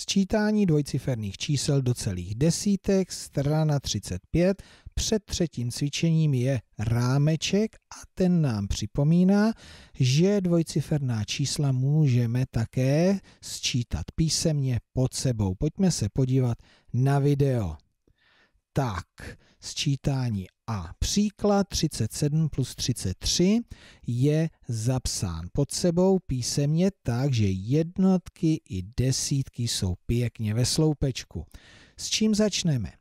Sčítání dvojciferných čísel do celých desítek, strana 35, před třetím cvičením je rámeček a ten nám připomíná, že dvojciferná čísla můžeme také sčítat písemně pod sebou. Pojďme se podívat na video. Tak, sčítání a příklad 37 plus 33 je zapsán pod sebou písemně tak, že jednotky i desítky jsou pěkně ve sloupečku. S čím začneme?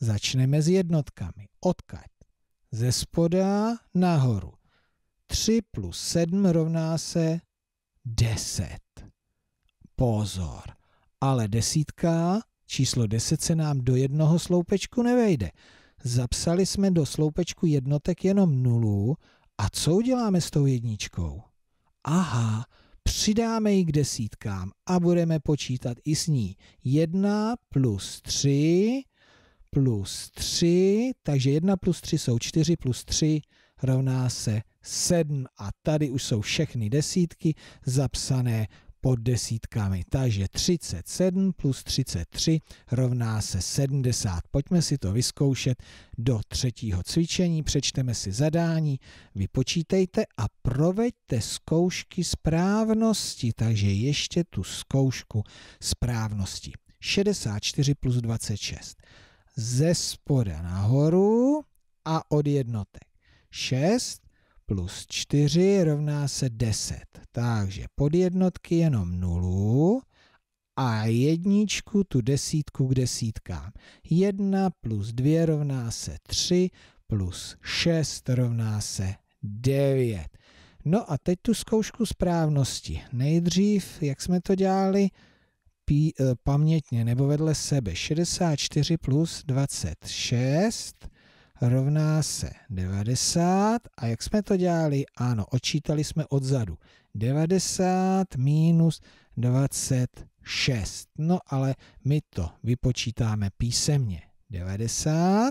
Začneme s jednotkami. Odkaď? Ze spoda nahoru. 3 plus 7 rovná se 10. Pozor, ale desítka Číslo 10 se nám do jednoho sloupečku nevejde. Zapsali jsme do sloupečku jednotek jenom nulu a co uděláme s tou jedničkou? Aha, přidáme ji k desítkám a budeme počítat i s ní. 1 plus 3 plus 3, takže 1 plus 3 jsou 4 plus 3 rovná se 7 a tady už jsou všechny desítky zapsané pod desítkami. Takže 37 plus 33 rovná se 70. Pojďme si to vyzkoušet do třetího cvičení, přečteme si zadání, vypočítejte a proveďte zkoušky správnosti, takže ještě tu zkoušku správnosti. 64 plus 26. Ze spoda nahoru a od jednotek. 6 plus 4 rovná se 10. Takže pod jednotky jenom 0 a jedničku tu desítku k desítkám. 1 plus 2 rovná se 3 plus 6 rovná se 9. No a teď tu zkoušku správnosti. Nejdřív, jak jsme to dělali, pí, eh, pamětně nebo vedle sebe. 64 plus 26 rovná se 90 a jak jsme to dělali? Ano, odčítali jsme odzadu. 90 minus 26. No ale my to vypočítáme písemně. 90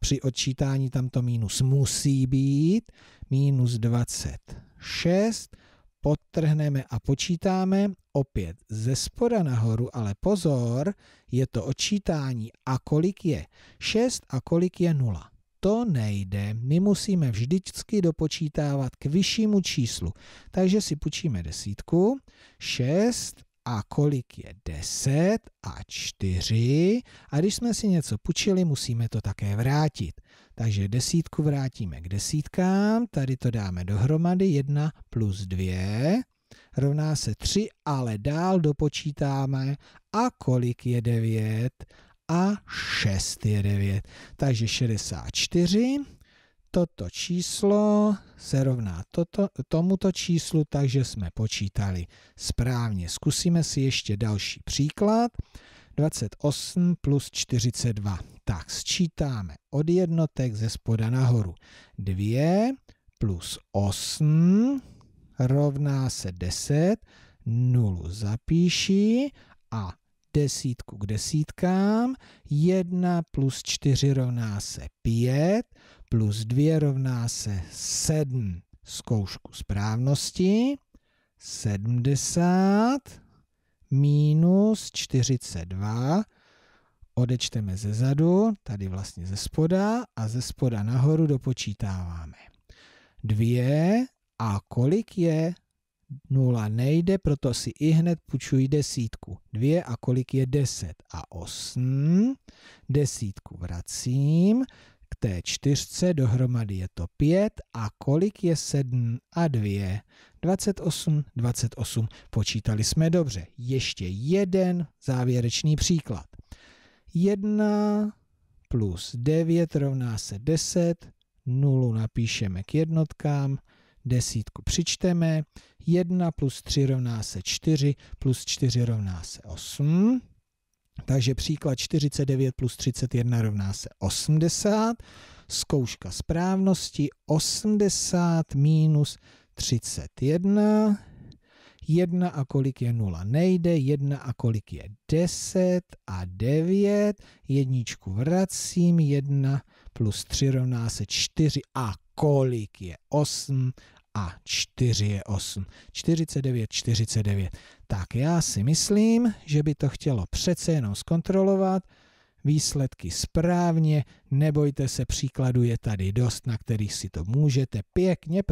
při odčítání tamto mínus musí být minus 26 potrhneme a počítáme, opět ze spoda nahoru, ale pozor, je to odčítání a kolik je 6 a kolik je 0. To nejde, my musíme vždycky dopočítávat k vyššímu číslu. Takže si půjčíme desítku, 6 a kolik je 10 a 4 a když jsme si něco půjčili, musíme to také vrátit. Takže desítku vrátíme k desítkám, tady to dáme dohromady, 1 plus 2 rovná se 3, ale dál dopočítáme a kolik je 9 a 6 je 9. Takže 64, toto číslo se rovná toto, tomuto číslu, takže jsme počítali správně. Zkusíme si ještě další příklad. 28 plus 42 tak sčítáme od jednotek ze spoda nahoru. 2 plus 8 rovná se 10, 0 zapíši a desítku k desítkám, 1 plus 4 rovná se 5, plus 2 rovná se 7. Zkoušku správnosti 70 minus 42 odečteme ze zadu, tady vlastně ze spoda a ze spoda nahoru dopočítáváme. Dvě a kolik je? Nula nejde, proto si i hned půjčuji desítku. Dvě a kolik je deset? A osm. Desítku vracím. K té čtyřce dohromady je to pět a kolik je sedm a dvě? Dvacet osm. Dvacet osm. Počítali jsme dobře. Ještě jeden závěrečný příklad. 1 plus 9 rovná se 10, 0 napíšeme k jednotkám, desítku přičteme, 1 plus 3 rovná se 4, plus 4 rovná se 8. Takže příklad 49 plus 31 rovná se 80. Zkouška správnosti 80 minus 31 1 a kolik je 0 nejde, 1 a kolik je 10 a 9, jedničku vracím, 1 plus 3 rovná se 4 a kolik je 8 a 4 je 8. 49, 49. Tak já si myslím, že by to chtělo přece jenom zkontrolovat, výsledky správně, nebojte se, příkladu je tady dost, na kterých si to můžete pěkně